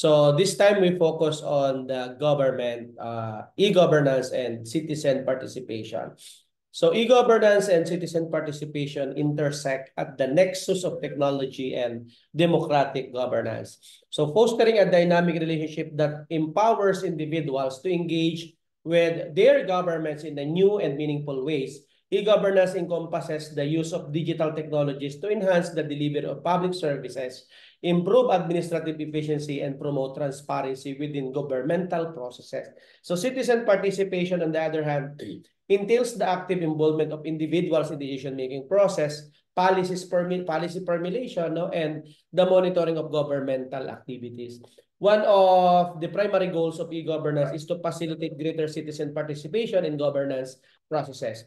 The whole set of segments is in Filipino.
So this time we focus on the government, uh, e-governance and citizen participation. So e-governance and citizen participation intersect at the nexus of technology and democratic governance. So fostering a dynamic relationship that empowers individuals to engage with their governments in the new and meaningful ways. E-governance encompasses the use of digital technologies to enhance the delivery of public services improve administrative efficiency, and promote transparency within governmental processes. So citizen participation, on the other hand, entails the active involvement of individuals in the decision-making process, policies permi policy formulation, no, and the monitoring of governmental activities. One of the primary goals of e-governance is to facilitate greater citizen participation in governance processes.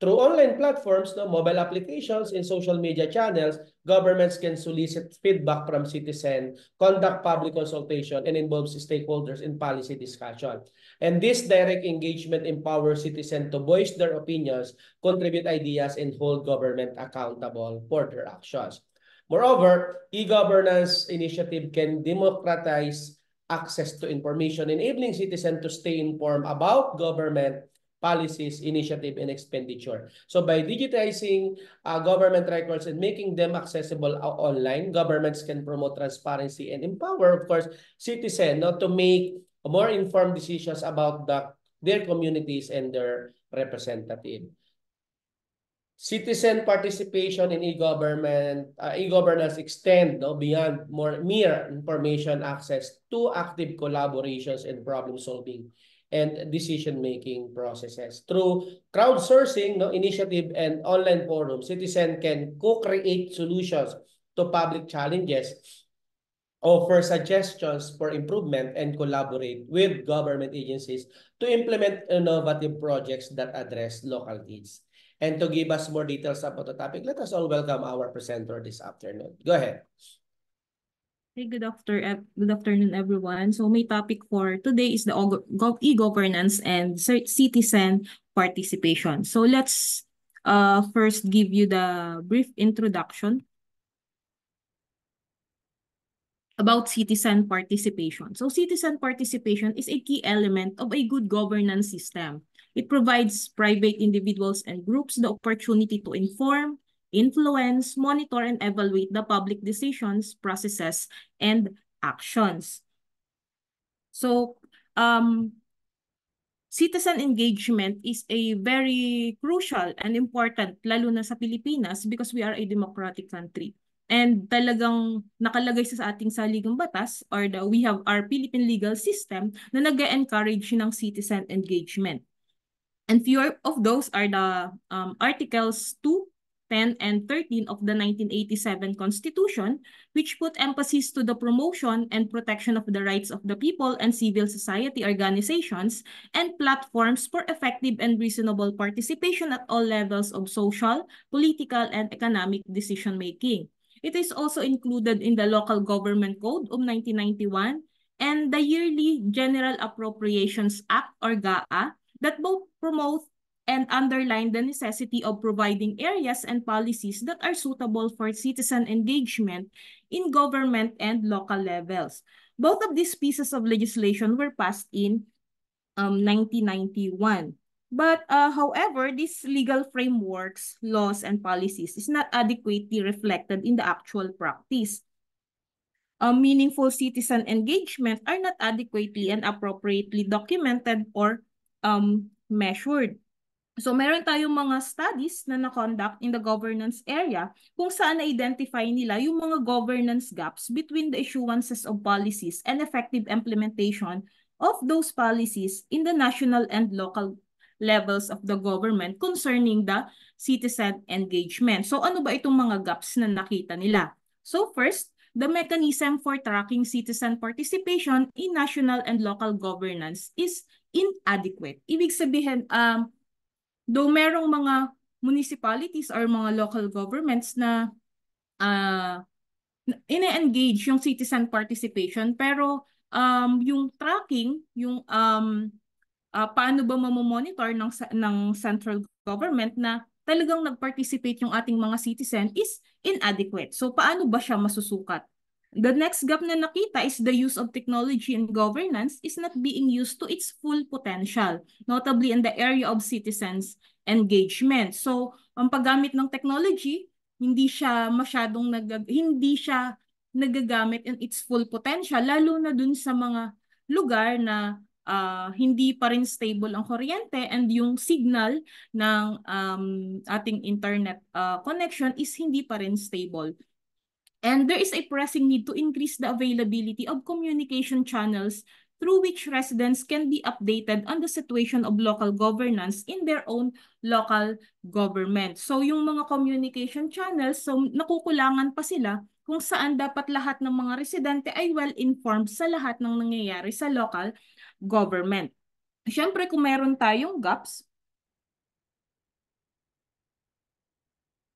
Through online platforms, no, mobile applications, and social media channels, governments can solicit feedback from citizens, conduct public consultation, and involve stakeholders in policy discussion. And this direct engagement empowers citizens to voice their opinions, contribute ideas, and hold government accountable for their actions. Moreover, e-governance initiative can democratize access to information, enabling citizens to stay informed about government policies, initiative, and expenditure. So by digitizing uh, government records and making them accessible uh, online, governments can promote transparency and empower, of course, citizens not to make more informed decisions about the, their communities and their representative. Citizen participation in e-government, uh, e-governance extend no, beyond more mere information access to active collaborations and problem solving. and decision-making processes. Through crowdsourcing, no, initiative, and online forum citizen can co-create solutions to public challenges, offer suggestions for improvement, and collaborate with government agencies to implement innovative projects that address local needs. And to give us more details about the topic, let us all welcome our presenter this afternoon. Go ahead. Hey, good, after, eh, good afternoon, everyone. So my topic for today is the e-governance and citizen participation. So let's uh, first give you the brief introduction about citizen participation. So citizen participation is a key element of a good governance system. It provides private individuals and groups the opportunity to inform, influence, monitor, and evaluate the public decisions, processes, and actions. So, um, citizen engagement is a very crucial and important, lalo na sa Pilipinas because we are a democratic country. And talagang nakalagay sa ating saligang batas or the, we have our Philippine legal system na nag encourage ng citizen engagement. And few of those are the um, articles 2 10 and 13 of the 1987 Constitution, which put emphasis to the promotion and protection of the rights of the people and civil society organizations and platforms for effective and reasonable participation at all levels of social, political, and economic decision-making. It is also included in the Local Government Code of 1991 and the yearly General Appropriations Act or GAA that both promote and underline the necessity of providing areas and policies that are suitable for citizen engagement in government and local levels. Both of these pieces of legislation were passed in um, 1991. But uh, however, these legal frameworks, laws, and policies is not adequately reflected in the actual practice. Uh, meaningful citizen engagement are not adequately and appropriately documented or um, measured. So meron tayong mga studies na na-conduct in the governance area kung saan na-identify nila yung mga governance gaps between the issuances of policies and effective implementation of those policies in the national and local levels of the government concerning the citizen engagement. So ano ba itong mga gaps na nakita nila? So first, the mechanism for tracking citizen participation in national and local governance is inadequate. Ibig sabihin, um, Though merong mga municipalities or mga local governments na uh, ine-engage yung citizen participation pero um, yung tracking, yung um, uh, paano ba mamomonitor ng, ng central government na talagang nag-participate yung ating mga citizen is inadequate. So paano ba siya masusukat? The next gap na nakita is the use of technology in governance is not being used to its full potential, notably in the area of citizens engagement. So, ang paggamit ng technology, hindi siya masyadong nag hindi siya nagagamit in its full potential lalo na dun sa mga lugar na uh, hindi pa rin stable ang kuryente and yung signal ng um, ating internet uh, connection is hindi pa rin stable. And there is a pressing need to increase the availability of communication channels through which residents can be updated on the situation of local governance in their own local government. So yung mga communication channels, so nakukulangan pa sila kung saan dapat lahat ng mga residente ay well-informed sa lahat ng nangyayari sa local government. Siyempre kung meron tayong gaps,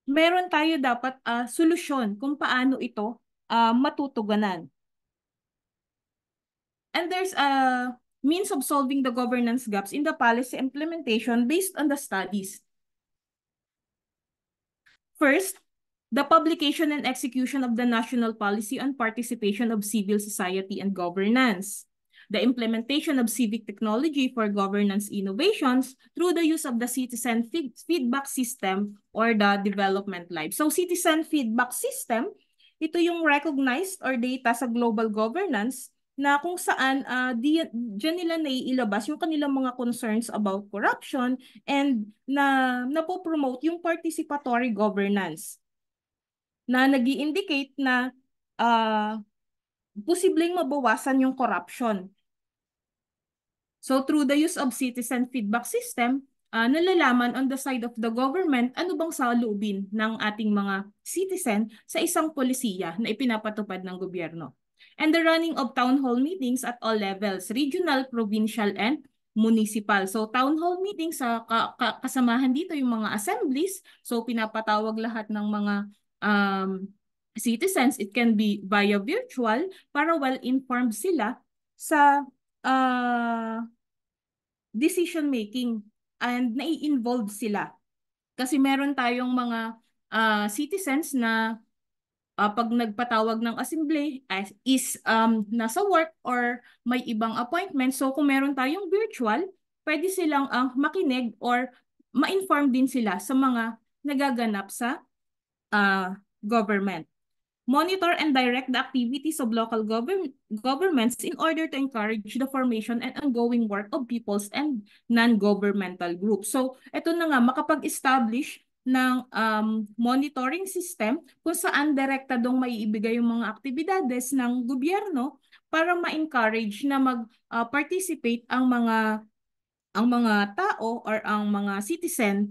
meron tayo dapat uh, solusyon kung paano ito uh, ah, matutugunan. And there's a means of solving the governance gaps in the policy implementation based on the studies. First, the publication and execution of the National Policy on Participation of Civil Society and Governance the implementation of civic technology for governance innovations through the use of the citizen feedback system or the development life. So citizen feedback system, ito yung recognized or data sa global governance na kung saan uh, di, dyan nila naiilabas yung kanilang mga concerns about corruption and na napopromote yung participatory governance na nag indicate na uh, posibleng mabawasan yung corruption. So through the use of citizen feedback system, uh, nalalaman on the side of the government ano bang saloobin ng ating mga citizen sa isang polisiya na ipinapatupad ng gobyerno. And the running of town hall meetings at all levels, regional, provincial, and municipal. So town hall meetings, sa ah, ka- ka- kasamahan dito yung mga assemblies. So pinapatawag lahat ng mga um, citizens, it can be via virtual para well-informed sila sa uh, decision making and nai-involve sila. Kasi meron tayong mga uh, citizens na uh, pag nagpatawag ng assembly as is um, nasa work or may ibang appointment. So kung meron tayong virtual, pwede silang ang uh, makinig or ma-inform din sila sa mga nagaganap sa uh, government monitor and direct the activities of local govern governments in order to encourage the formation and ongoing work of peoples and non-governmental groups. So, ito na nga, makapag-establish ng um, monitoring system kung saan direkta dong maiibigay yung mga aktibidades ng gobyerno para ma-encourage na mag-participate ah, uh, ang mga ang mga tao or ang mga citizen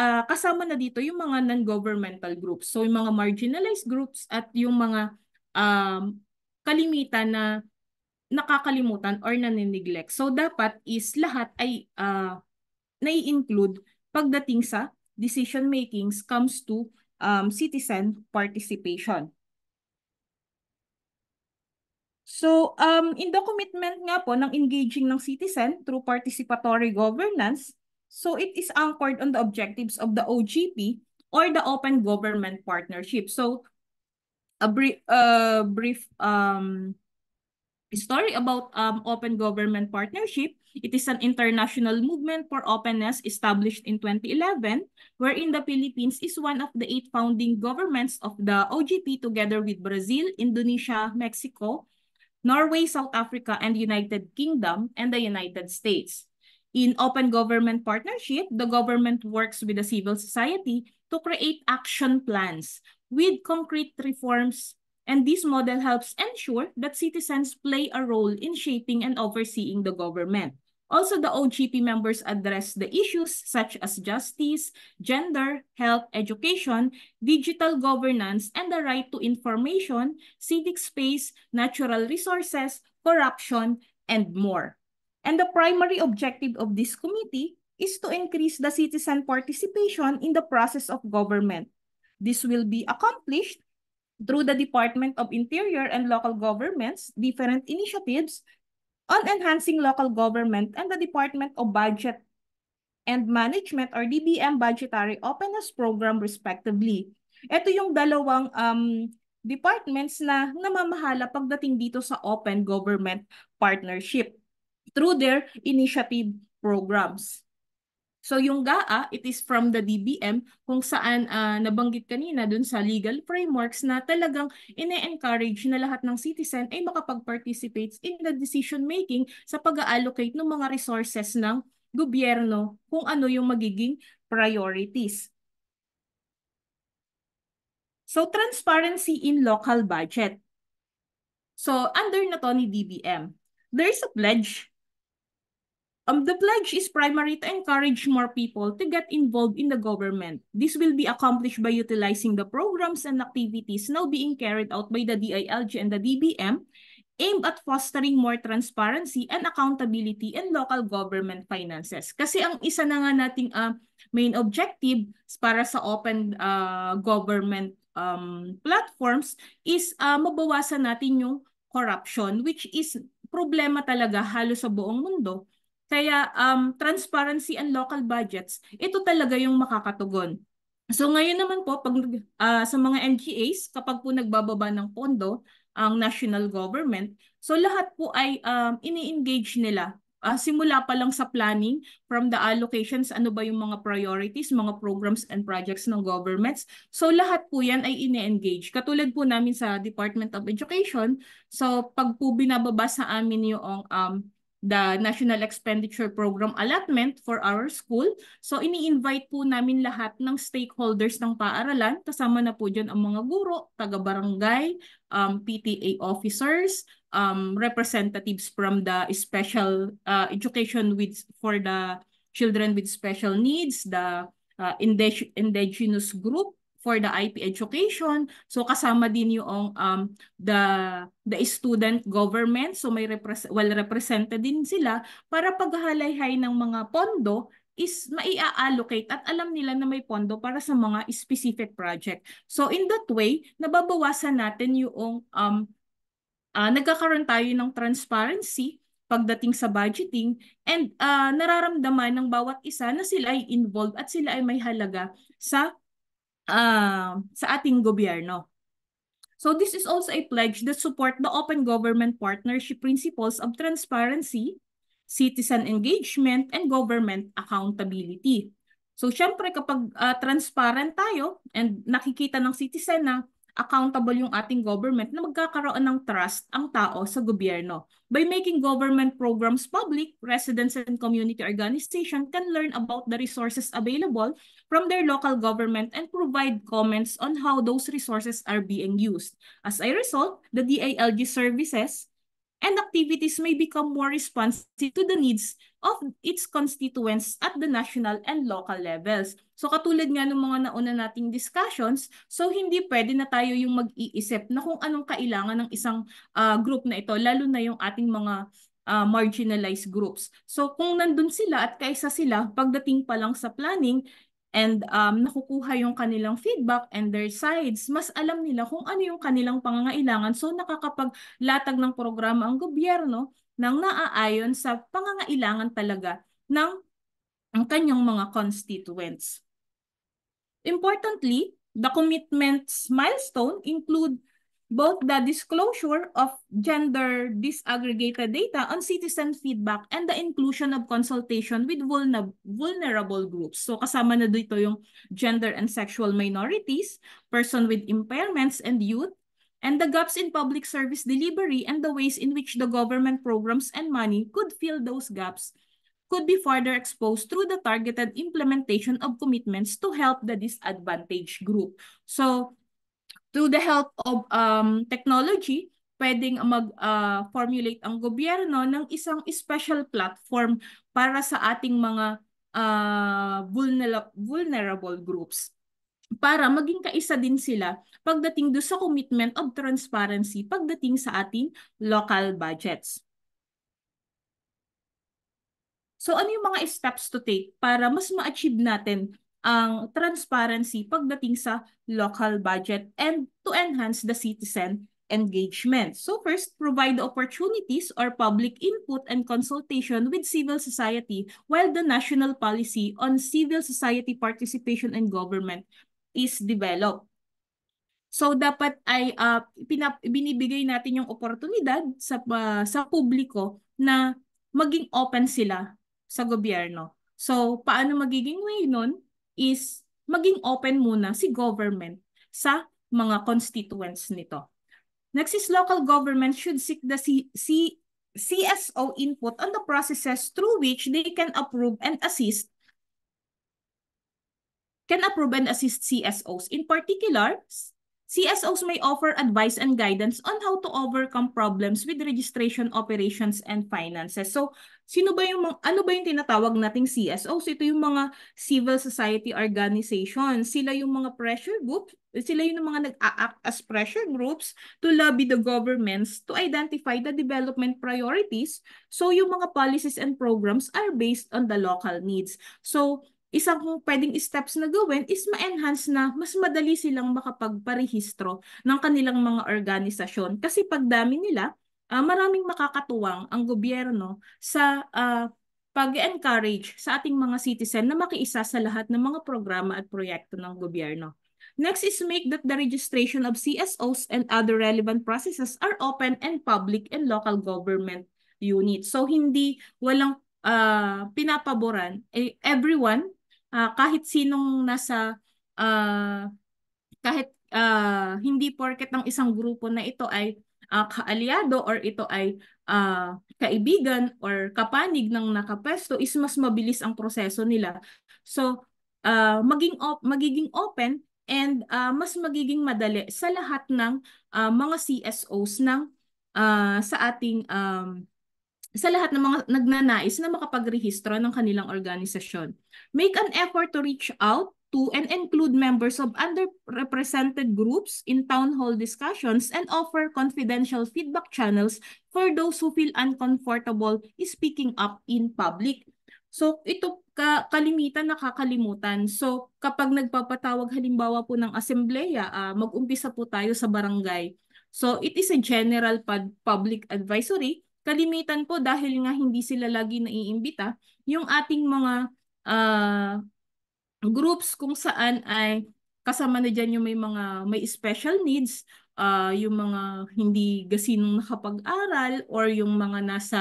uh, kasama na dito yung mga non-governmental groups. So yung mga marginalized groups at yung mga um, kalimitan na nakakalimutan or nanineglect. So dapat is lahat ay uh, nai-include pagdating sa decision makings comes to um, citizen participation. So um, in the commitment nga po ng engaging ng citizen through participatory governance, So it is anchored on the objectives of the OGP or the Open Government Partnership. So a brief, uh, brief um, story about um, Open Government Partnership. It is an international movement for openness established in 2011, wherein the Philippines is one of the eight founding governments of the OGP together with Brazil, Indonesia, Mexico, Norway, South Africa, and United Kingdom, and the United States. In open government partnership, the government works with the civil society to create action plans with concrete reforms and this model helps ensure that citizens play a role in shaping and overseeing the government. Also, the OGP members address the issues such as justice, gender, health, education, digital governance, and the right to information, civic space, natural resources, corruption, and more. And the primary objective of this committee is to increase the citizen participation in the process of government. This will be accomplished through the Department of Interior and local governments, different initiatives on enhancing local government and the Department of Budget and Management or DBM Budgetary Openness Program respectively. Ito yung dalawang um, departments na namamahala pagdating dito sa open government partnership through their initiative programs. So yung GAA, it is from the DBM kung saan uh, nabanggit kanina dun sa legal frameworks na talagang ine-encourage na lahat ng citizen ay makapag-participate in the decision making sa pag-allocate ng mga resources ng gobyerno kung ano yung magiging priorities. So transparency in local budget. So under na to ni DBM, there's a pledge Um, the pledge is primarily to encourage more people to get involved in the government. This will be accomplished by utilizing the programs and activities now being carried out by the DILG and the DBM aimed at fostering more transparency and accountability in local government finances. Kasi ang isa na nga nating uh, main objective para sa open uh, government um, platforms is uh, mabawasan natin yung corruption which is problema talaga halos sa buong mundo kaya um, transparency and local budgets, ito talaga yung makakatugon. So ngayon naman po pag uh, sa mga NGAs, kapag po nagbababa ng pondo ang national government, so lahat po ay um, ini-engage nila uh, simula pa lang sa planning from the allocations, ano ba yung mga priorities, mga programs and projects ng governments. So lahat po yan ay ini engage Katulad po namin sa Department of Education, so pag po binababa sa amin yung um, the National Expenditure Program allotment for our school. So ini-invite po namin lahat ng stakeholders ng paaralan. Kasama na po dyan ang mga guro, taga-barangay, um, PTA officers, um, representatives from the special uh, education with for the children with special needs, the uh, indigenous group, for the IP education. So kasama din yung um, the the student government. So may repres- well represented din sila para paghalay-hay ng mga pondo is maia-allocate at alam nila na may pondo para sa mga specific project. So in that way, nababawasan natin yung um, uh, nagkakaroon tayo ng transparency pagdating sa budgeting and uh, nararamdaman ng bawat isa na sila ay involved at sila ay may halaga sa uh, sa ating gobyerno. So this is also a pledge that support the open government partnership principles of transparency, citizen engagement, and government accountability. So syempre kapag uh, transparent tayo and nakikita ng citizen na accountable yung ating government na magkakaroon ng trust ang tao sa gobyerno. By making government programs public, residents and community organization can learn about the resources available from their local government and provide comments on how those resources are being used. As a result, the DILG services and activities may become more responsive to the needs of its constituents at the national and local levels. So katulad nga ng mga nauna nating discussions, so hindi pwede na tayo yung mag-iisip na kung anong kailangan ng isang uh, group na ito, lalo na yung ating mga uh, marginalized groups. So kung nandun sila at kaysa sila, pagdating pa lang sa planning, and um, nakukuha yung kanilang feedback and their sides, mas alam nila kung ano yung kanilang pangangailangan. So nakakapaglatag ng programa ang gobyerno nang naaayon sa pangangailangan talaga ng ang kanyang mga constituents. Importantly, the commitment's milestone include both the disclosure of gender disaggregated data on citizen feedback and the inclusion of consultation with vulnerable groups. So kasama na dito yung gender and sexual minorities, person with impairments and youth, and the gaps in public service delivery and the ways in which the government programs and money could fill those gaps could be further exposed through the targeted implementation of commitments to help the disadvantaged group. So Through the help of um, technology, pwedeng mag-formulate ah, uh, ang gobyerno ng isang special platform para sa ating mga uh, vulnerable groups para maging kaisa din sila pagdating do sa commitment of transparency pagdating sa ating local budgets. So ano yung mga steps to take para mas ma-achieve natin ang transparency pagdating sa local budget and to enhance the citizen engagement. So first, provide opportunities or public input and consultation with civil society while the national policy on civil society participation and government is developed. So dapat ay uh, binibigay natin yung oportunidad sa uh, sa publiko na maging open sila sa gobyerno. So paano magiging way nun? is maging open muna si government sa mga constituents nito. Next is local government should seek the C C CSO input on the processes through which they can approve and assist can approve and assist CSOs. In particular, CSOs may offer advice and guidance on how to overcome problems with registration operations and finances. So, sino ba yung ano ba yung tinatawag nating CSOs? Ito yung mga civil society organizations. Sila yung mga pressure groups. sila yung mga nag-act as pressure groups to lobby the governments to identify the development priorities. So, yung mga policies and programs are based on the local needs. So, isang kung pwedeng steps na gawin is ma-enhance na mas madali silang makapagparehistro ng kanilang mga organisasyon. Kasi pagdami nila, uh, maraming makakatuwang ang gobyerno sa uh, pag-encourage sa ating mga citizen na makiisa sa lahat ng mga programa at proyekto ng gobyerno. Next is make that the registration of CSOs and other relevant processes are open and public in local government units. So hindi walang uh, pinapaboran eh, everyone uh, kahit sinong nasa uh, kahit uh, hindi porket ng isang grupo na ito ay uh, kaalyado or ito ay uh, kaibigan or kapanig ng nakapesto is mas mabilis ang proseso nila. So uh, maging op- magiging open and uh, mas magiging madali sa lahat ng uh, mga CSOs ng uh, sa ating um, sa lahat ng mga nagnanais na makapagrehistro ng kanilang organisasyon. Make an effort to reach out to and include members of underrepresented groups in town hall discussions and offer confidential feedback channels for those who feel uncomfortable speaking up in public. So ito ka kalimitan nakakalimutan. So kapag nagpapatawag halimbawa po ng assembleya, uh, mag-umpisa po tayo sa barangay. So it is a general public advisory Kalimitan po dahil nga hindi sila lagi naiimbita, yung ating mga uh, groups kung saan ay kasama na dyan yung may mga may special needs, uh, yung mga hindi gasinong nakapag-aral or yung mga nasa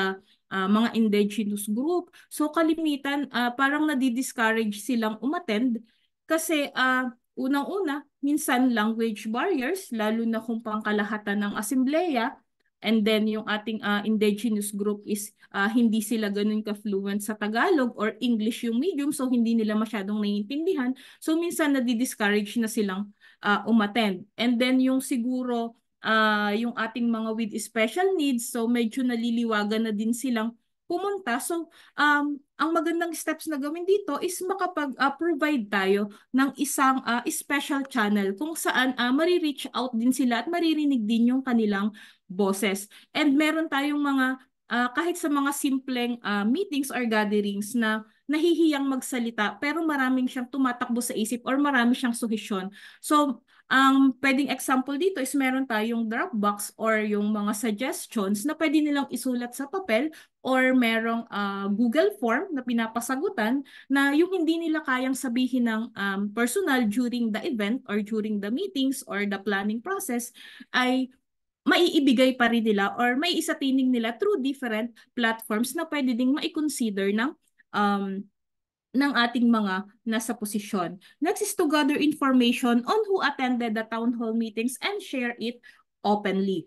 uh, mga indigenous group. So kalimitan, uh, parang nadi-discourage silang umattend kasi uh, unang-una, minsan language barriers, lalo na kung pangkalahatan ng asembleya, And then yung ating uh, indigenous group is uh, hindi sila ganun ka-fluent sa Tagalog or English yung medium so hindi nila masyadong naiintindihan. So minsan nadi-discourage na silang uh, umattend. And then yung siguro uh, yung ating mga with special needs so medyo naliliwagan na din silang pumunta. So um, ang magandang steps na gawin dito is makapag-provide ah, uh, tayo ng isang uh, special channel kung saan uh, ah, marireach out din sila at maririnig din yung kanilang boses. And meron tayong mga uh, kahit sa mga simpleng uh, meetings or gatherings na nahihiyang magsalita pero maraming siyang tumatakbo sa isip or marami siyang suhisyon. So ang pwedeng example dito is meron tayong Dropbox or yung mga suggestions na pwede nilang isulat sa papel or merong uh, Google form na pinapasagutan na yung hindi nila kayang sabihin ng um, personal during the event or during the meetings or the planning process ay maiibigay pa rin nila or may isatinig nila through different platforms na pwede ding maikonsider ng um, ng ating mga nasa posisyon. Next is to gather information on who attended the town hall meetings and share it openly.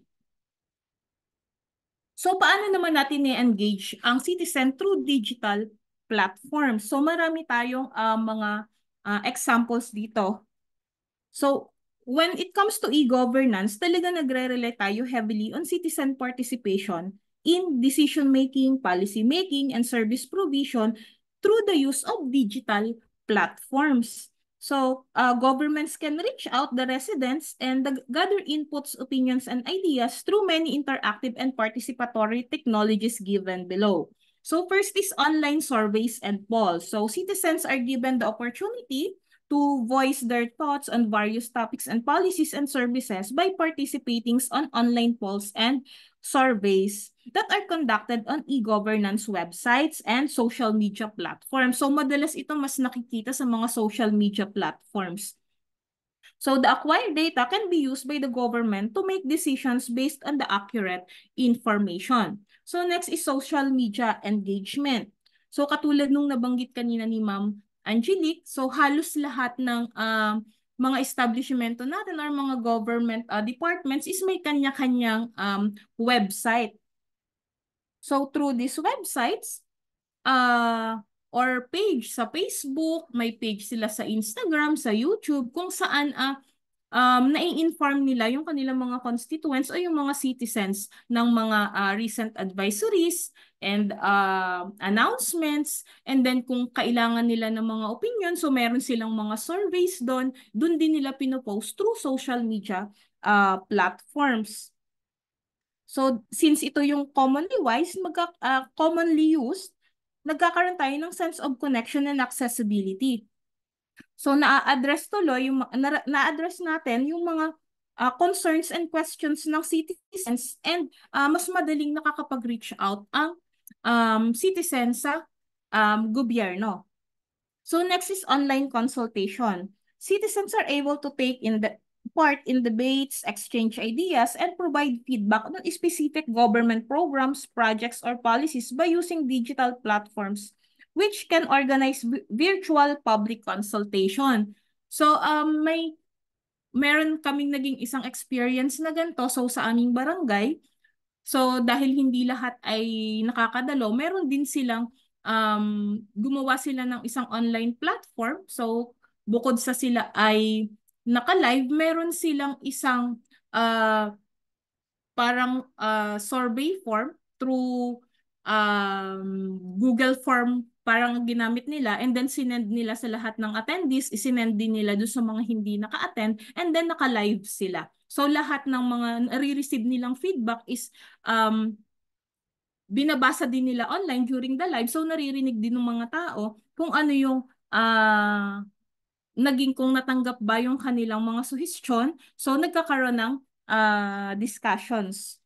So paano naman natin i-engage ang citizen through digital platform? So marami tayong uh, mga uh, examples dito. So when it comes to e-governance, talaga nagre-rely tayo heavily on citizen participation in decision making, policy making, and service provision through the use of digital platforms. So uh, governments can reach out the residents and gather inputs, opinions, and ideas through many interactive and participatory technologies given below. So first is online surveys and polls. So citizens are given the opportunity to voice their thoughts on various topics and policies and services by participating on online polls and surveys that are conducted on e-governance websites and social media platforms. So madalas ito mas nakikita sa mga social media platforms. So the acquired data can be used by the government to make decisions based on the accurate information. So next is social media engagement. So katulad nung nabanggit kanina ni Ma'am Angelique, so halos lahat ng uh, mga establishmento natin or mga government uh, departments is may kanya-kanyang um, website. So through these websites uh, or page sa Facebook, may page sila sa Instagram, sa YouTube, kung saan uh, um, nai-inform nila yung kanilang mga constituents o yung mga citizens ng mga uh, recent advisories and uh, announcements and then kung kailangan nila ng mga opinion so meron silang mga surveys doon doon din nila pinopost through social media uh, platforms so since ito yung commonly wise magka, uh, commonly used nagkakaroon tayo ng sense of connection and accessibility So na-address tuloy yung na-address natin yung mga uh, concerns and questions ng citizens and uh, mas madaling nakakapag-reach out ang um, citizens sa um, gobyerno. So next is online consultation. Citizens are able to take in the part in debates, exchange ideas, and provide feedback on specific government programs, projects, or policies by using digital platforms which can organize virtual public consultation. So um, may meron kaming naging isang experience na ganito so sa aming barangay. So dahil hindi lahat ay nakakadalo, meron din silang um, gumawa sila ng isang online platform. So bukod sa sila ay naka-live, meron silang isang uh, parang uh, survey form through um, Google Form parang ginamit nila and then sinend nila sa lahat ng attendees, isinend din nila doon sa mga hindi naka-attend and then naka-live sila. So lahat ng mga nare-receive nilang feedback is um, binabasa din nila online during the live. So naririnig din ng mga tao kung ano yung uh, naging kung natanggap ba yung kanilang mga suhestyon. So nagkakaroon ng uh, discussions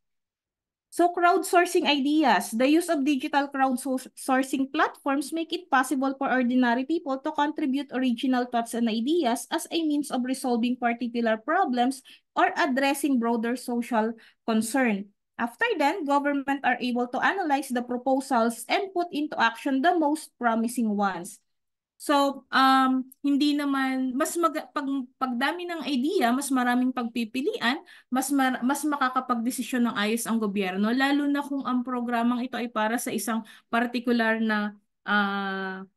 So crowdsourcing ideas, the use of digital crowdsourcing platforms make it possible for ordinary people to contribute original thoughts and ideas as a means of resolving particular problems or addressing broader social concern. After then, government are able to analyze the proposals and put into action the most promising ones. So, um, hindi naman, mas mag, pag, pagdami ng idea, mas maraming pagpipilian, mas, mar, mas makakapagdesisyon ng ayos ang gobyerno, lalo na kung ang programang ito ay para sa isang particular na uh,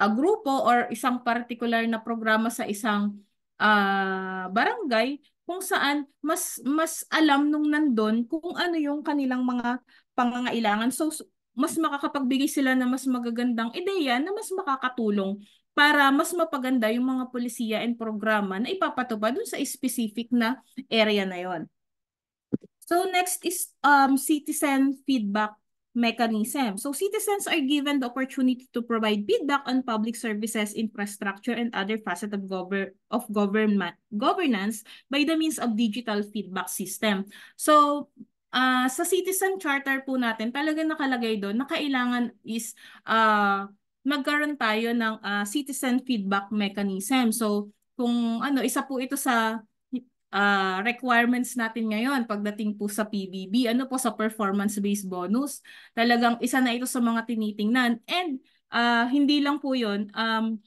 a grupo or isang particular na programa sa isang uh, barangay kung saan mas mas alam nung nandon kung ano yung kanilang mga pangangailangan. So mas makakapagbigay sila ng mas magagandang ideya na mas makakatulong para mas mapaganda yung mga polisiya and programa na ipapatupad dun sa specific na area na yon. So next is um, citizen feedback mechanism. So citizens are given the opportunity to provide feedback on public services, infrastructure, and other facets of, gover of government governance by the means of digital feedback system. So uh, sa citizen charter po natin, talaga nakalagay doon na kailangan is uh, magkaroon tayo ng uh, citizen feedback mechanism. So, kung ano, isa po ito sa uh, requirements natin ngayon pagdating po sa PBB, ano po sa performance-based bonus. Talagang isa na ito sa mga tinitingnan. And uh, hindi lang po yun, um,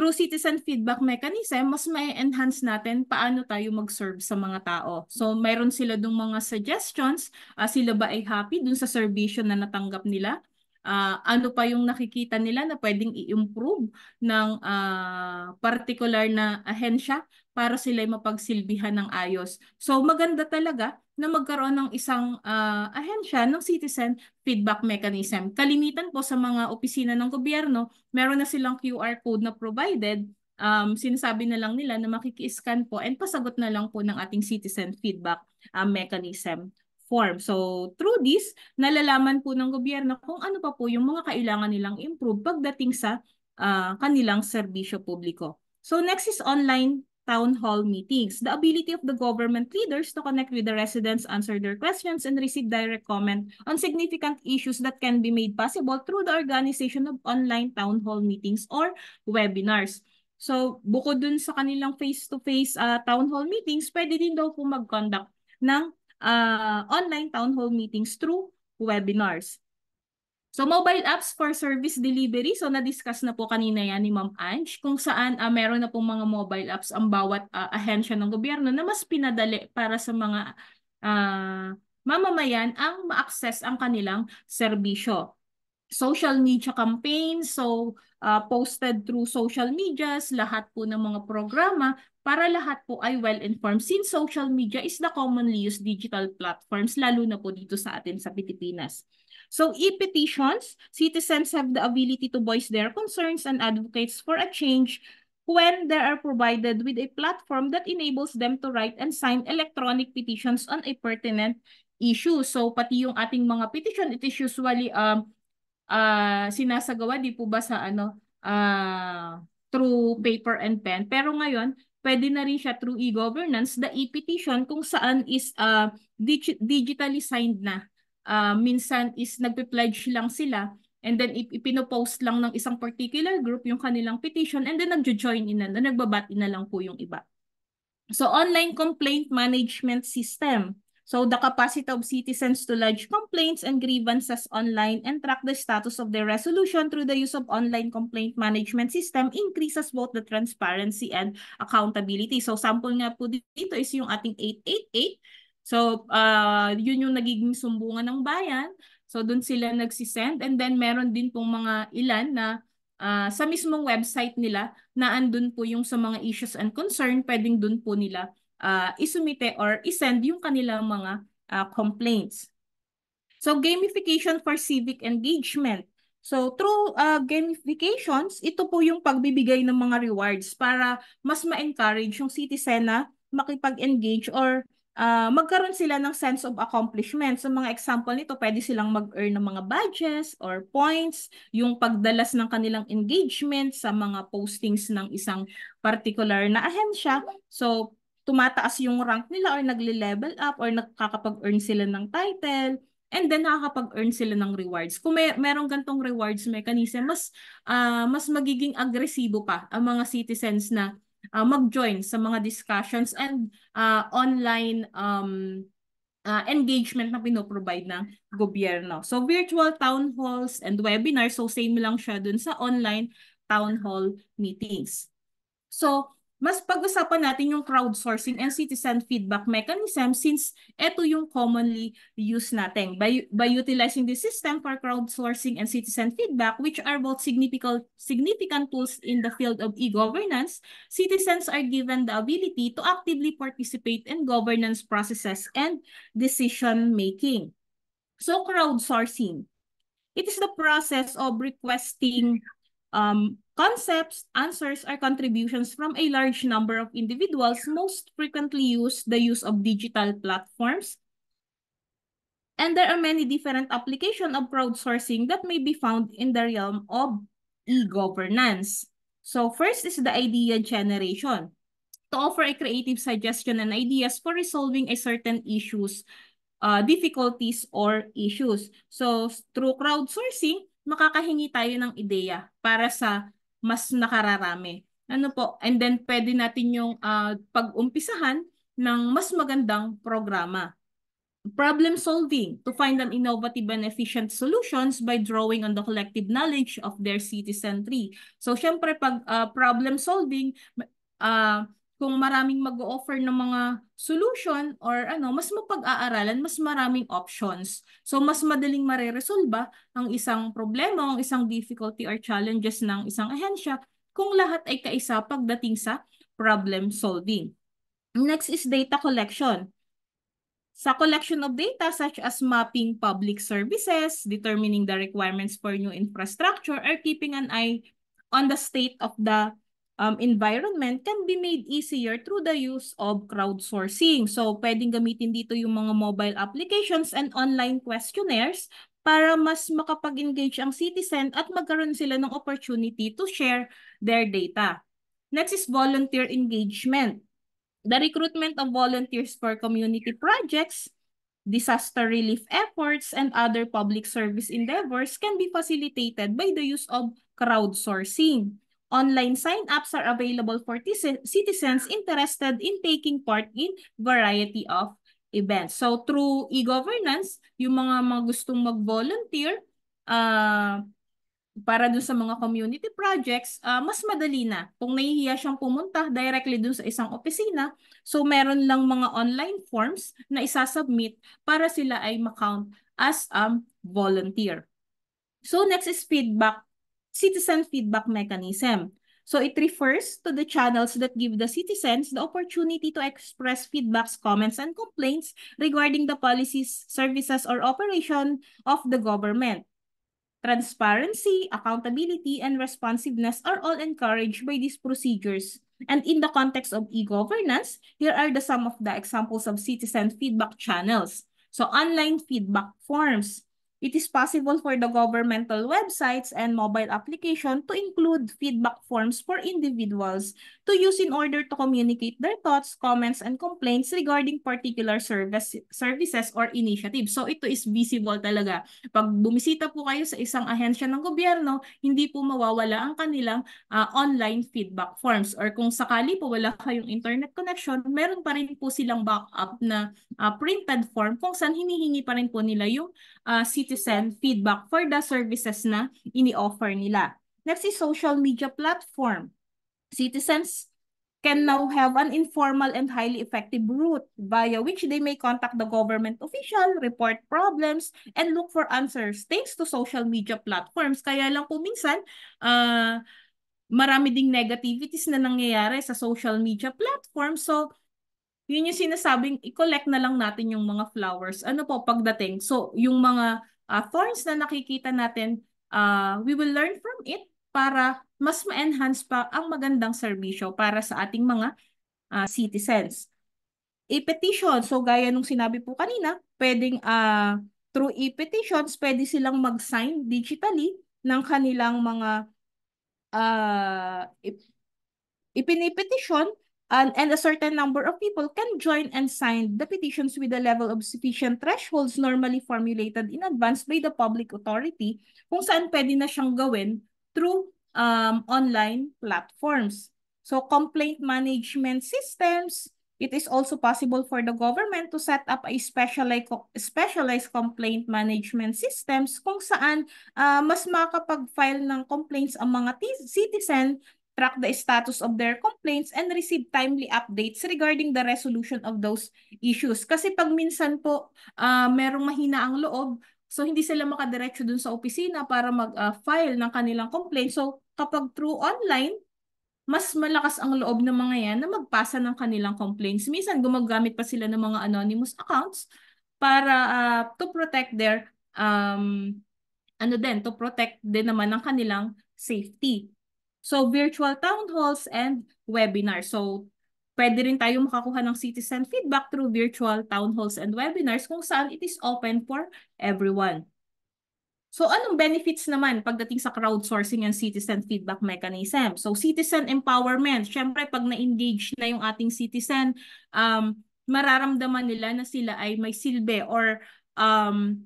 through citizen feedback mechanism, mas may enhance natin paano tayo mag-serve sa mga tao. So, mayroon sila dong mga suggestions, uh, sila ba ay happy dun sa servisyo na natanggap nila? Uh, ano pa yung nakikita nila na pwedeng i-improve ng uh, particular na ahensya para sila ay mapagsilbihan ng ayos. So maganda talaga na magkaroon ng isang uh, ahensya ng citizen feedback mechanism. Kalimitan po sa mga opisina ng gobyerno, meron na silang QR code na provided. Um, sinasabi na lang nila na makiki-scan po and pasagot na lang po ng ating citizen feedback uh, mechanism form. So through this, nalalaman po ng gobyerno kung ano pa po yung mga kailangan nilang improve pagdating sa uh, kanilang serbisyo publiko. So next is online town hall meetings. The ability of the government leaders to connect with the residents, answer their questions, and receive direct comment on significant issues that can be made possible through the organization of online town hall meetings or webinars. So, bukod dun sa kanilang face-to-face -face, uh, town hall meetings, pwede din daw po mag-conduct ng uh, online town hall meetings through webinars. So mobile apps for service delivery, so na-discuss na po kanina yan ni Ma'am Ange, kung saan uh, meron na pong mga mobile apps ang bawat uh, ahensya ng gobyerno na mas pinadali para sa mga uh, mamamayan ang ma-access ang kanilang serbisyo. Social media campaigns, so uh, posted through social medias, lahat po ng mga programa para lahat po ay well-informed since social media is the commonly used digital platforms lalo na po dito sa atin sa Pilipinas. So e-petitions, citizens have the ability to voice their concerns and advocates for a change when they are provided with a platform that enables them to write and sign electronic petitions on a pertinent issue. So pati yung ating mga petition, it is usually um, uh, sinasagawa, di po ba sa ano, uh, through paper and pen. Pero ngayon, pwede na rin siya through e-governance, the e-petition kung saan is uh, ah, dig digitally signed na uh, minsan is nagpe-pledge lang sila and then ipinopost lang ng isang particular group yung kanilang petition and then nagjo-join in na, nagbabat in na lang po yung iba. So online complaint management system. So the capacity of citizens to lodge complaints and grievances online and track the status of their resolution through the use of online complaint management system increases both the transparency and accountability. So sample nga po dito is yung ating 888 So, uh, yun yung nagiging sumbungan ng bayan. So, doon sila nagsisend. And then, meron din pong mga ilan na uh, sa mismong website nila na andun po yung sa mga issues and concern, pwedeng doon po nila uh, isumite or isend yung kanilang mga uh, complaints. So, gamification for civic engagement. So, through uh, gamifications, ito po yung pagbibigay ng mga rewards para mas ma-encourage yung citizen na makipag-engage or uh, magkaroon sila ng sense of accomplishment. Sa so, mga example nito, pwede silang mag-earn ng mga badges or points, yung pagdalas ng kanilang engagement sa mga postings ng isang particular na ahensya. So, tumataas yung rank nila or nagle-level up or nakakapag-earn sila ng title and then nakakapag-earn sila ng rewards. Kung may merong gantong rewards mechanism, mas uh, mas magiging agresibo pa ang mga citizens na uh, mag-join sa mga discussions and uh, online um, uh, engagement na pinoprovide ng gobyerno. So virtual town halls and webinars, so same lang siya dun sa online town hall meetings. So mas pag-usapan natin yung crowdsourcing and citizen feedback mechanism since ito yung commonly used natin. By, by utilizing this system for crowdsourcing and citizen feedback, which are both significant, significant tools in the field of e-governance, citizens are given the ability to actively participate in governance processes and decision-making. So crowdsourcing, it is the process of requesting um, Concepts, answers are contributions from a large number of individuals most frequently use the use of digital platforms. And there are many different applications of crowdsourcing that may be found in the realm of e-governance. So first is the idea generation. To offer a creative suggestion and ideas for resolving a certain issues, uh, difficulties, or issues. So through crowdsourcing, makakahingi tayo ng ideya para sa mas nakararami. Ano po? And then pwede natin yung uh, pag-umpisahan ng mas magandang programa. Problem solving to find an innovative and efficient solutions by drawing on the collective knowledge of their citizenry. So syempre pag uh, problem solving uh, kung maraming mag-offer o ng mga solution or ano, mas mapag-aaralan, mas maraming options. So, mas madaling mareresolba ang isang problema, ang isang difficulty or challenges ng isang ahensya kung lahat ay kaisa pagdating sa problem solving. Next is data collection. Sa collection of data such as mapping public services, determining the requirements for new infrastructure, or keeping an eye on the state of the um, environment can be made easier through the use of crowdsourcing. So, pwedeng gamitin dito yung mga mobile applications and online questionnaires para mas makapag-engage ang citizen at magkaroon sila ng opportunity to share their data. Next is volunteer engagement. The recruitment of volunteers for community projects disaster relief efforts, and other public service endeavors can be facilitated by the use of crowdsourcing. Online sign-ups are available for citizens interested in taking part in variety of events. So through e-governance, yung mga, mga gustong mag-volunteer uh, para dun sa mga community projects, uh, mas madali na. Kung nahihiya siyang pumunta directly dun sa isang opisina, so meron lang mga online forms na isasubmit para sila ay makount as um, volunteer. So next is feedback citizen feedback mechanism. So it refers to the channels that give the citizens the opportunity to express feedbacks, comments, and complaints regarding the policies, services, or operation of the government. Transparency, accountability, and responsiveness are all encouraged by these procedures. And in the context of e-governance, here are the some of the examples of citizen feedback channels. So online feedback forms, It is possible for the governmental websites and mobile application to include feedback forms for individuals to use in order to communicate their thoughts, comments, and complaints regarding particular service, services or initiatives. So ito is visible talaga. Pag bumisita po kayo sa isang ahensya ng gobyerno, hindi po mawawala ang kanilang uh, online feedback forms. Or kung sakali po wala kayong internet connection, meron pa rin po silang backup na uh, printed form kung saan hinihingi pa rin po nila yung uh, citizen feedback for the services na ini-offer nila. Next is social media platform. Citizens can now have an informal and highly effective route via which they may contact the government official, report problems, and look for answers thanks to social media platforms. Kaya lang po minsan, uh, marami ding negativities na nangyayari sa social media platform. So, yun yung sinasabing i-collect na lang natin yung mga flowers. Ano po pagdating? So yung mga uh, thorns na nakikita natin, uh, we will learn from it para mas ma-enhance pa ang magandang serbisyo para sa ating mga uh, citizens. E-petition, so gaya nung sinabi po kanina, pwedeng uh, through e-petitions, pwede silang mag-sign digitally ng kanilang mga uh, ipinipetisyon and, and a certain number of people can join and sign the petitions with the level of sufficient thresholds normally formulated in advance by the public authority kung saan pwede na siyang gawin through um, online platforms. So complaint management systems, it is also possible for the government to set up a specialized, specialized complaint management systems kung saan uh, mas makapag-file ng complaints ang mga citizen track the status of their complaints, and receive timely updates regarding the resolution of those issues. Kasi pag minsan po, uh, merong mahina ang loob, so hindi sila makadiretso dun sa opisina para mag-file ah, uh, ng kanilang complaint. So kapag through online, mas malakas ang loob ng mga yan na magpasa ng kanilang complaints. Minsan gumagamit pa sila ng mga anonymous accounts para uh, to protect their um ano din to protect din naman ang kanilang safety. So virtual town halls and webinars. So pwede rin tayo makakuha ng citizen feedback through virtual town halls and webinars kung saan it is open for everyone. So anong benefits naman pagdating sa crowdsourcing and citizen feedback mechanism? So citizen empowerment, syempre pag na-engage na yung ating citizen, um, mararamdaman nila na sila ay may silbi or um,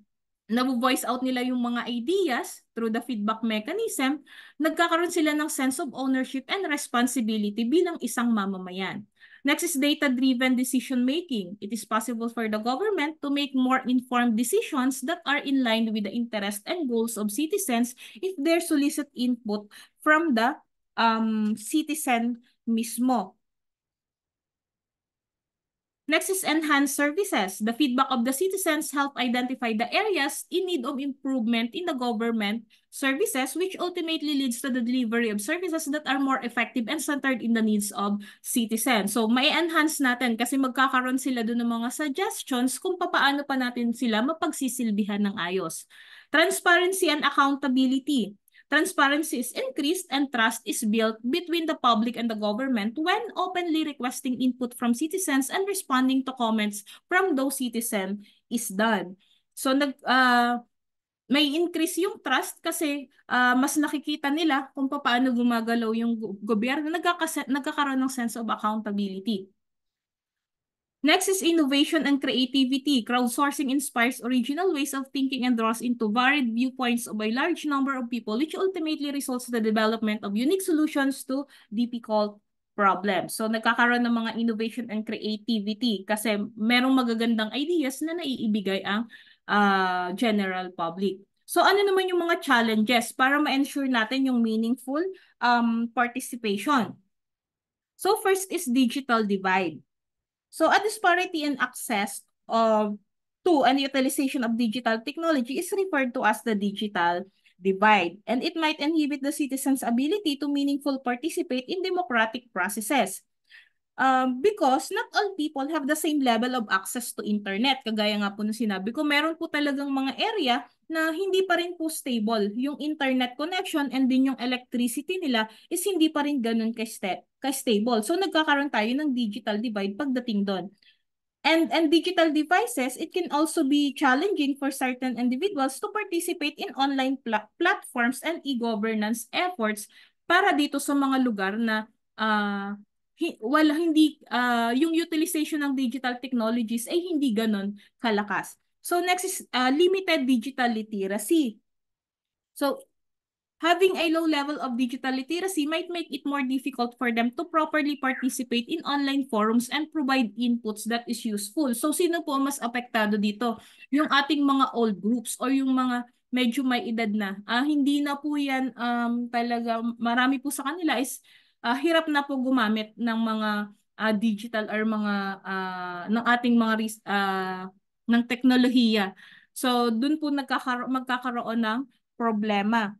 nabo-voice out nila yung mga ideas through the feedback mechanism, nagkakaroon sila ng sense of ownership and responsibility bilang isang mamamayan. Next is data-driven decision making. It is possible for the government to make more informed decisions that are in line with the interests and goals of citizens if they solicit input from the um, citizen mismo. Next is enhanced services. The feedback of the citizens help identify the areas in need of improvement in the government services, which ultimately leads to the delivery of services that are more effective and centered in the needs of citizens. So, may enhance natin kasi magkakaroon sila doon ng mga suggestions kung paano pa natin sila mapagsisilbihan ng ayos. Transparency and accountability Transparency is increased and trust is built between the public and the government when openly requesting input from citizens and responding to comments from those citizens is done. So nag uh, may increase yung trust kasi uh, mas nakikita nila kung paano gumagalaw yung gobyerno, nagkakaroon ng sense of accountability. Next is innovation and creativity. Crowdsourcing inspires original ways of thinking and draws into varied viewpoints of a large number of people, which ultimately results in the development of unique solutions to difficult problems. So nagkakaroon ng mga innovation and creativity kasi merong magagandang ideas na naiibigay ang uh, general public. So ano naman yung mga challenges para ma-ensure natin yung meaningful um, participation? So first is digital divide. So a disparity in access of to and utilization of digital technology is referred to as the digital divide and it might inhibit the citizens' ability to meaningful participate in democratic processes. Um, because not all people have the same level of access to internet. Kagaya nga po na sinabi ko, meron po talagang mga area na hindi pa rin po stable. Yung internet connection and din yung electricity nila is hindi pa rin ganun ka-stable. So nagkakaroon tayo ng digital divide pagdating doon. And, and digital devices, it can also be challenging for certain individuals to participate in online pla platforms and e-governance efforts para dito sa mga lugar na uh, ah, well, hindi, uh, yung utilization ng digital technologies ay hindi ganun kalakas. So next is uh, limited digital literacy. So having a low level of digital literacy might make it more difficult for them to properly participate in online forums and provide inputs that is useful. So sino po mas apektado dito? Yung ating mga old groups or yung mga medyo may edad na. Uh, hindi na po yan um, talaga, marami po sa kanila is uh, hirap na po gumamit ng mga uh, digital or mga uh, ng ating mga uh, ng teknolohiya. So, dun po nagkakaro magkakaroon ng problema.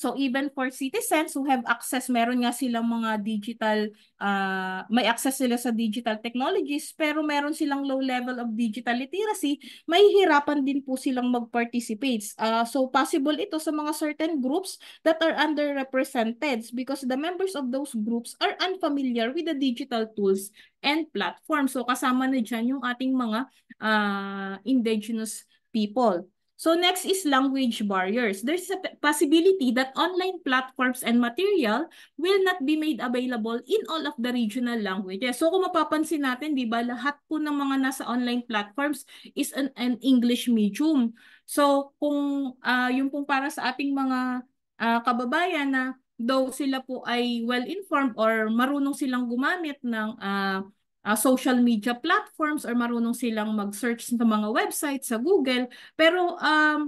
So even for citizens who have access, meron nga silang mga digital, uh, may access sila sa digital technologies, pero meron silang low level of digital literacy, may hirapan din po silang mag-participate. Uh, so possible ito sa mga certain groups that are underrepresented because the members of those groups are unfamiliar with the digital tools and platforms. So kasama na dyan yung ating mga uh, indigenous people. So next is language barriers. There's a possibility that online platforms and material will not be made available in all of the regional languages. So kung mapapansin natin, di ba, lahat po ng mga nasa online platforms is an, an English medium. So kung uh, ah, yung pong para sa ating mga uh, kababayan na though sila po ay well-informed or marunong silang gumamit ng uh, uh, social media platforms or marunong silang mag-search sa mga website sa Google. Pero um,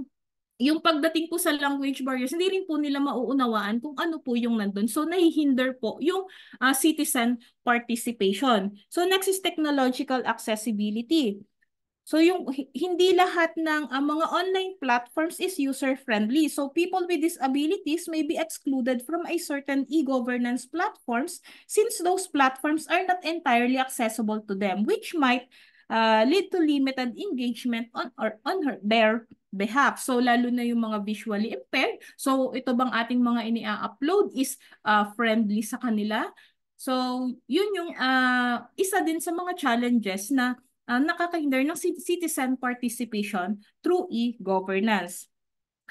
yung pagdating po sa language barriers, hindi rin po nila mauunawaan kung ano po yung nandun. So, nahihinder po yung uh, citizen participation. So, next is technological accessibility. So yung hindi lahat ng uh, mga online platforms is user-friendly. So people with disabilities may be excluded from a certain e-governance platforms since those platforms are not entirely accessible to them, which might uh, lead to limited engagement on or on her, their behalf. So lalo na yung mga visually impaired. So ito bang ating mga ini-upload is uh, friendly sa kanila? So yun yung uh, isa din sa mga challenges na uh, nakakahinder ng citizen participation through e-governance.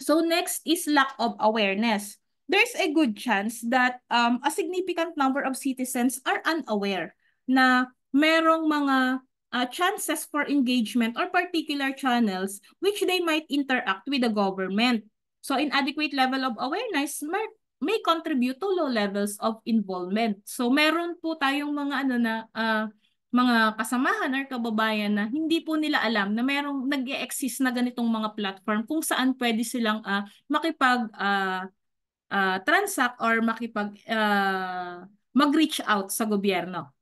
So next is lack of awareness. There's a good chance that um, a significant number of citizens are unaware na merong mga uh, chances for engagement or particular channels which they might interact with the government. So inadequate level of awareness may contribute to low levels of involvement. So meron po tayong mga ano na uh, mga kasamahan or kababayan na hindi po nila alam na merong nag exist na ganitong mga platform kung saan pwede silang uh, makipag uh, uh, transact or makipag uh, mag-reach out sa gobyerno.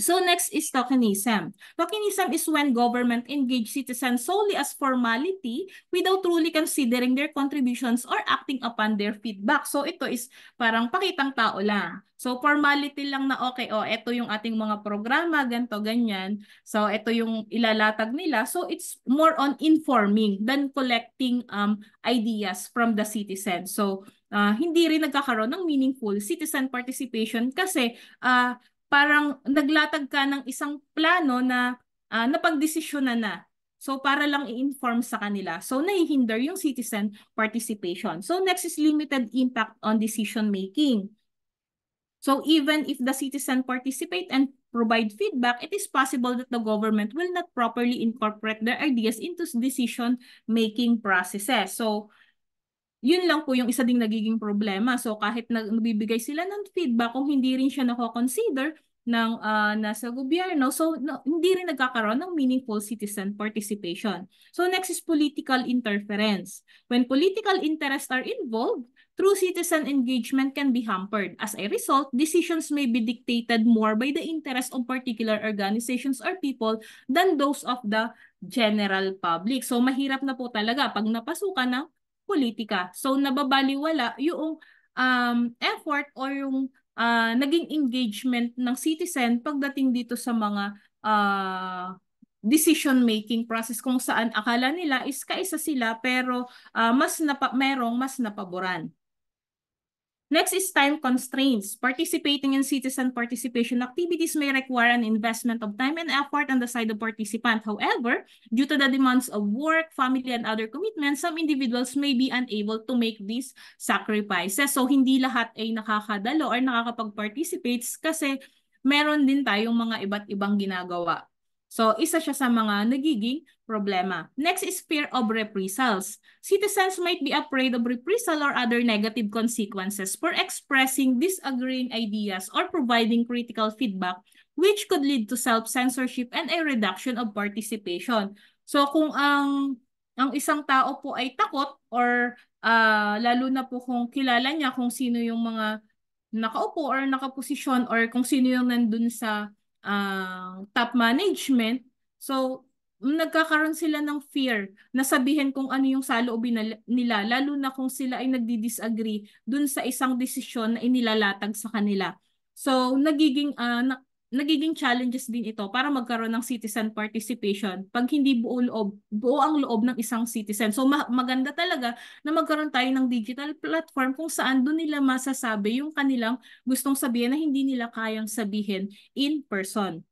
So next is tokenism. Tokenism is when government engage citizens solely as formality without truly considering their contributions or acting upon their feedback. So ito is parang pakitang tao lang. So formality lang na okay, oh, ito yung ating mga programa, ganto ganyan. So ito yung ilalatag nila. So it's more on informing than collecting um ideas from the citizen. So uh, hindi rin nagkakaroon ng meaningful citizen participation kasi uh, parang naglatag ka ng isang plano na uh, napagdesisyonan na. So, para lang i-inform sa kanila. So, nahihinder yung citizen participation. So, next is limited impact on decision making. So, even if the citizen participate and provide feedback, it is possible that the government will not properly incorporate their ideas into decision-making processes. So, yun lang po yung isa ding nagiging problema. So kahit nagbibigay sila ng feedback, kung hindi rin siya nako-consider ng uh, nasa gobyerno, so no, hindi rin nagkakaroon ng meaningful citizen participation. So next is political interference. When political interests are involved, true citizen engagement can be hampered. As a result, decisions may be dictated more by the interests of particular organizations or people than those of the general public. So mahirap na po talaga pag napasukan ng politika. So nababaliwala yung um, effort or yung uh, naging engagement ng citizen pagdating dito sa mga uh, decision making process kung saan akala nila is kaisa sila pero uh, mas napa merong mas napaboran. Next is time constraints. Participating in citizen participation activities may require an investment of time and effort on the side of participant. However, due to the demands of work, family, and other commitments, some individuals may be unable to make these sacrifices. So, hindi lahat ay nakakadalo or nakakapag-participate kasi meron din tayong mga iba't ibang ginagawa. So, isa siya sa mga nagiging problema. Next is fear of reprisals. Citizens might be afraid of reprisal or other negative consequences for expressing disagreeing ideas or providing critical feedback which could lead to self-censorship and a reduction of participation. So, kung ang ang isang tao po ay takot or uh, lalo na po kung kilala niya kung sino yung mga nakaupo or nakaposisyon or kung sino yung nandun sa uh, top management. So, nagkakaroon sila ng fear na sabihin kung ano yung saloobin nila, lalo na kung sila ay nagdi-disagree dun sa isang desisyon na inilalatag sa kanila. So, nagiging uh, na, nagiging challenges din ito para magkaroon ng citizen participation pag hindi buo, loob, buo ang loob ng isang citizen. So ma- maganda talaga na magkaroon tayo ng digital platform kung saan doon nila masasabi yung kanilang gustong sabihin na hindi nila kayang sabihin in person.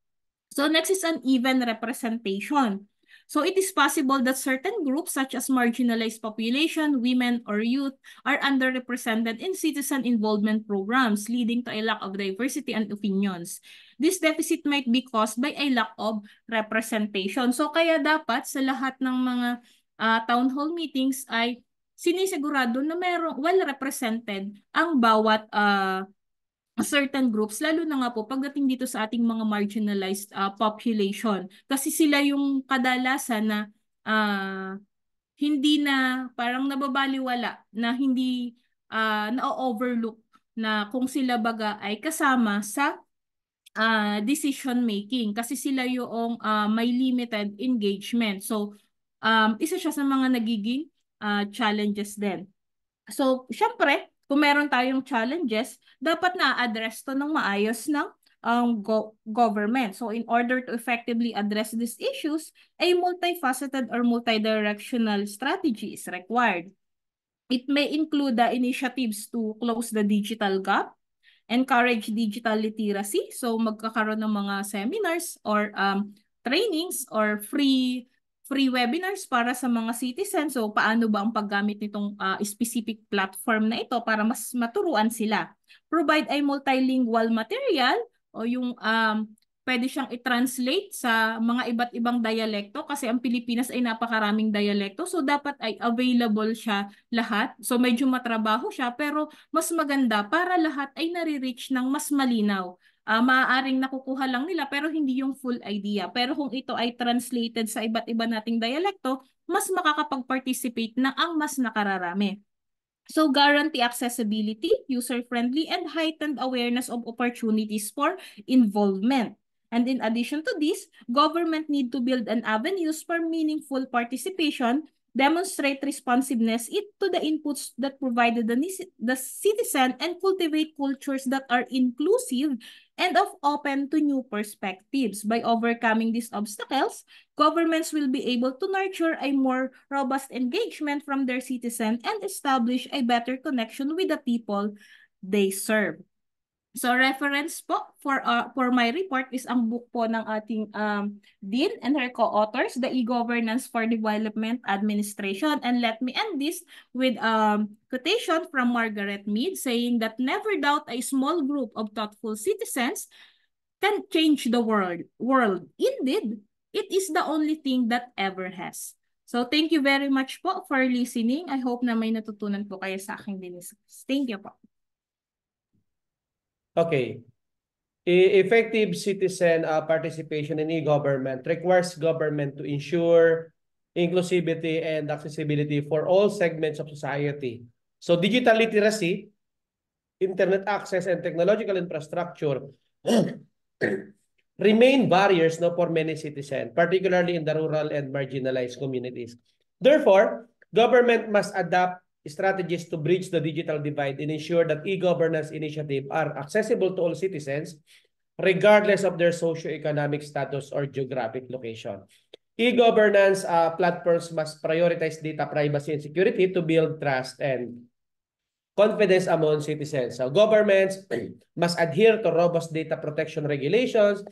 So next is an even representation. So it is possible that certain groups such as marginalized population, women, or youth are underrepresented in citizen involvement programs leading to a lack of diversity and opinions. This deficit might be caused by a lack of representation. So kaya dapat sa lahat ng mga uh, town hall meetings ay sinisigurado na mayroong well represented ang bawat uh, certain groups lalo na nga po pagdating dito sa ating mga marginalized uh, population kasi sila yung kadalasan na uh, hindi na parang nababaliwala na hindi uh, na-overlook na kung sila baga ay kasama sa uh, decision making kasi sila yung uh, may limited engagement. So um, isa siya sa mga nagiging uh, challenges din. So syempre, kung meron tayong challenges, dapat na-address to ng maayos ng um, go- government. So in order to effectively address these issues, a multifaceted or multidirectional strategy is required. It may include the initiatives to close the digital gap, encourage digital literacy. So magkakaroon ng mga seminars or um, trainings or free free webinars para sa mga citizens. So paano ba ang paggamit nitong uh, specific platform na ito para mas maturuan sila. Provide ay multilingual material o yung um, pwede siyang i-translate sa mga iba't ibang dialekto kasi ang Pilipinas ay napakaraming dialekto so dapat ay available siya lahat. So medyo matrabaho siya pero mas maganda para lahat ay nare-reach ng mas malinaw. Uh, maaaring nakukuha lang nila pero hindi yung full idea. Pero kung ito ay translated sa iba't iba nating dialekto, mas makakapag-participate na ang mas nakararami. So guarantee accessibility, user-friendly, and heightened awareness of opportunities for involvement. And in addition to this, government need to build an avenues for meaningful participation, demonstrate responsiveness to the inputs that provided the, the citizen, and cultivate cultures that are inclusive and of open to new perspectives. By overcoming these obstacles, governments will be able to nurture a more robust engagement from their citizen and establish a better connection with the people they serve. So reference po for uh, for my report is ang book po ng ating um, dean and her co-authors, The E-Governance for Development Administration. And let me end this with um, quotation from Margaret Mead saying that never doubt a small group of thoughtful citizens can change the world. world. Indeed, it is the only thing that ever has. So thank you very much po for listening. I hope na may natutunan po kayo sa aking diniscuss. Thank you po. Okay. Effective citizen uh, participation in e-government requires government to ensure inclusivity and accessibility for all segments of society. So digital literacy, internet access, and technological infrastructure remain barriers no, for many citizens, particularly in the rural and marginalized communities. Therefore, government must adapt strategies to bridge the digital divide and ensure that e-governance initiatives are accessible to all citizens regardless of their socioeconomic status or geographic location. E-governance uh, platforms must prioritize data privacy and security to build trust and confidence among citizens. So governments must adhere to robust data protection regulations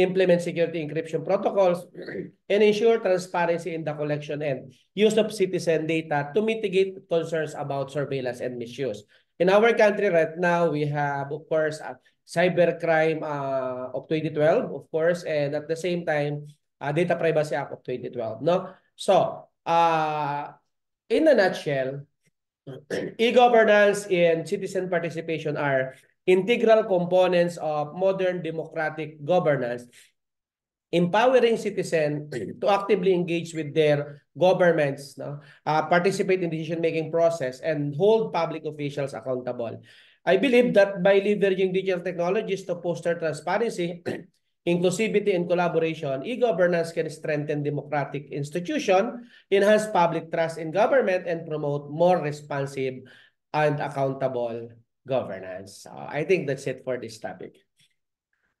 implement security encryption protocols, and ensure transparency in the collection and use of citizen data to mitigate concerns about surveillance and misuse. In our country right now, we have, of course, uh, cybercrime uh, of 2012, of course, and at the same time, uh, Data Privacy Act of 2012. No? So, uh, in a nutshell, e-governance and citizen participation are integral components of modern democratic governance, empowering citizens to actively engage with their governments, no? uh, participate in decision-making process, and hold public officials accountable. I believe that by leveraging digital technologies to foster transparency, inclusivity, and collaboration, e-governance can strengthen democratic institution, enhance public trust in government, and promote more responsive and accountable governance. Uh, I think that's it for this topic.